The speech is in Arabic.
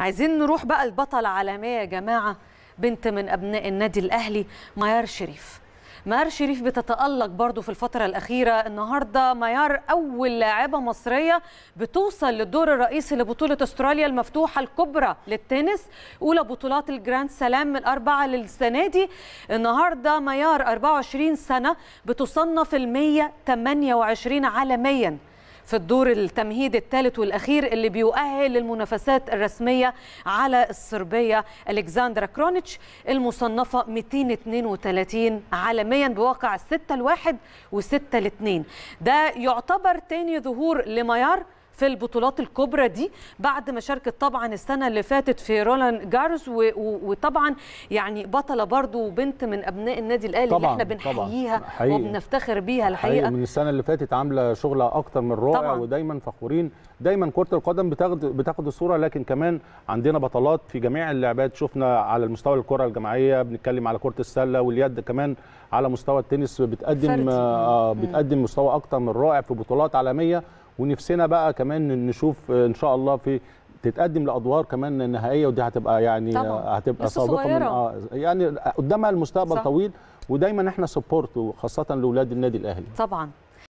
عايزين نروح بقى البطلة العالمية يا جماعة بنت من أبناء النادي الأهلي ميار شريف ميار شريف بتتألق برضو في الفترة الأخيرة النهاردة ميار أول لاعبة مصرية بتوصل للدور الرئيسي لبطولة أستراليا المفتوحة الكبرى للتنس أولى بطولات الجراند سلام الأربعة للسنة دي النهاردة ميار 24 سنة بتصنف المية 128 عالمياً في الدور التمهيد الثالث والاخير اللي بيؤهل للمنافسات الرسميه على الصربيه الكساندرا كرونيتش المصنفه 232 عالميا بواقع 6 ل 1 و 6 ل 2 ده يعتبر تاني ظهور لمايار في البطولات الكبرى دي بعد ما شاركت طبعا السنه اللي فاتت في رولان جاروس وطبعا يعني بطله برضو وبنت من ابناء النادي الاهلي اللي احنا بنحييها وبنفتخر بيها الحقيقه من السنه اللي فاتت عامله شغلها اكتر من رائع طبعاً. ودايما فخورين دايما كره القدم بتاخد بتاخد الصوره لكن كمان عندنا بطلات في جميع اللعبات شفنا على المستوى الكره الجماعيه بنتكلم على كره السله واليد كمان على مستوى التنس بتقدم آه بتقدم مستوى اكتر من رائع في بطولات عالميه ونفسنا بقى كمان نشوف ان شاء الله في تتقدم لادوار كمان نهائيه ودي هتبقى يعني طبعا. هتبقى سابقه من اه يعني قدامها المستقبل صح. طويل ودايما احنا سبورت وخاصه لاولاد النادي الاهلي طبعا